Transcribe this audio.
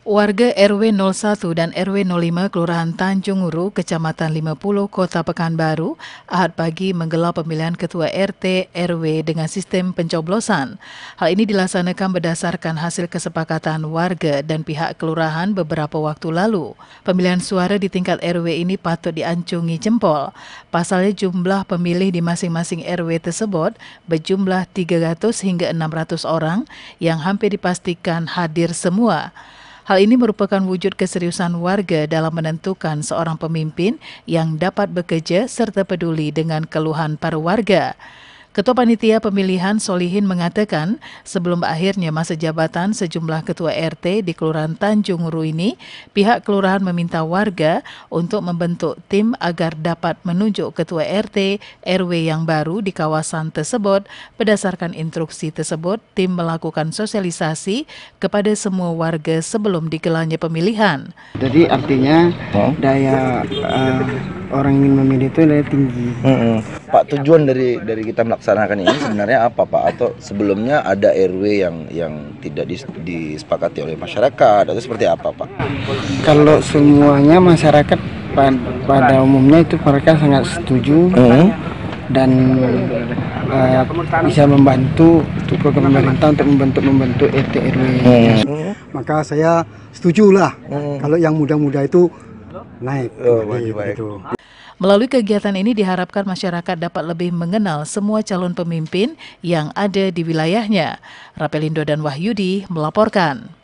Warga RW 01 dan RW 05 Kelurahan Tanjung Uru, Kecamatan 50, Kota Pekanbaru, Ahad pagi menggelar pemilihan Ketua RT RW dengan sistem pencoblosan. Hal ini dilaksanakan berdasarkan hasil kesepakatan warga dan pihak kelurahan beberapa waktu lalu. Pemilihan suara di tingkat RW ini patut diancungi jempol. Pasalnya jumlah pemilih di masing-masing RW tersebut berjumlah 300 hingga 600 orang yang hampir dipastikan hadir semua. Hal ini merupakan wujud keseriusan warga dalam menentukan seorang pemimpin yang dapat bekerja serta peduli dengan keluhan para warga. Ketua Panitia Pemilihan Solihin mengatakan, sebelum akhirnya masa jabatan sejumlah ketua RT di Kelurahan Tanjung ini, pihak kelurahan meminta warga untuk membentuk tim agar dapat menunjuk ketua RT RW yang baru di kawasan tersebut. Berdasarkan instruksi tersebut, tim melakukan sosialisasi kepada semua warga sebelum digelarnya pemilihan. Jadi artinya daya uh, orang ingin memilih itu nilai tinggi. Mm -hmm. Pak tujuan dari dari kita melaksanakan ini sebenarnya apa Pak? Atau sebelumnya ada RW yang yang tidak dis, disepakati oleh masyarakat atau seperti apa Pak? Kalau semuanya masyarakat pad, pada umumnya itu mereka sangat setuju. Mm -hmm. Dan uh, bisa membantu untuk program pemerintah untuk membentuk membentuk RT RW. Hmm. Maka saya setuju lah hmm. kalau yang muda-muda itu naik. Oh, baik, baik. Gitu. Melalui kegiatan ini diharapkan masyarakat dapat lebih mengenal semua calon pemimpin yang ada di wilayahnya. Rapelindo dan Wahyudi melaporkan.